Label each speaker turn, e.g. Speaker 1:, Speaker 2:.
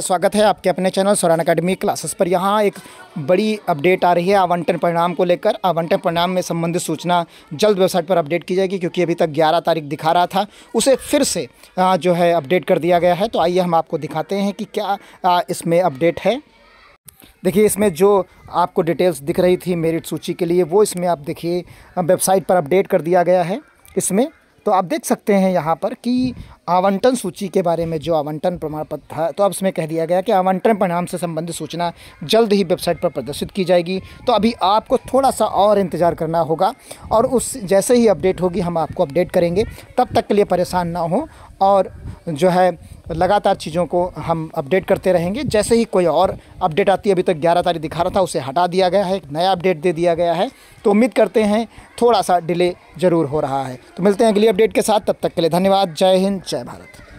Speaker 1: स्वागत है आपके अपने चैनल सोरान अकेडमी क्लासेस पर यहाँ एक बड़ी अपडेट आ रही है आवंटन परिणाम को लेकर आवंटन परिणाम में संबंधित सूचना जल्द वेबसाइट पर अपडेट की जाएगी क्योंकि अभी तक 11 तारीख दिखा रहा था उसे फिर से जो है अपडेट कर दिया गया है तो आइए हम आपको दिखाते हैं कि क्या इसमें अपडेट है देखिए इसमें जो आपको डिटेल्स दिख रही थी मेरिट सूची के लिए वो इसमें आप देखिए वेबसाइट पर अपडेट कर दिया गया है इसमें तो आप देख सकते हैं यहाँ पर कि आवंटन सूची के बारे में जो आवंटन प्रमाण पत्र था तो अब इसमें कह दिया गया कि आवंटन परिणाम से संबंधित सूचना जल्द ही वेबसाइट पर प्रदर्शित की जाएगी तो अभी आपको थोड़ा सा और इंतज़ार करना होगा और उस जैसे ही अपडेट होगी हम आपको अपडेट करेंगे तब तक के लिए परेशान ना हो और जो है लगातार चीज़ों को हम अपडेट करते रहेंगे जैसे ही कोई और अपडेट आती है अभी तक तो 11 तारीख दिखा रहा था उसे हटा दिया गया है एक नया अपडेट दे दिया गया है तो उम्मीद करते हैं थोड़ा सा डिले ज़रूर हो रहा है तो मिलते हैं अगली अपडेट के साथ तब तक के लिए धन्यवाद जय हिंद जय भारत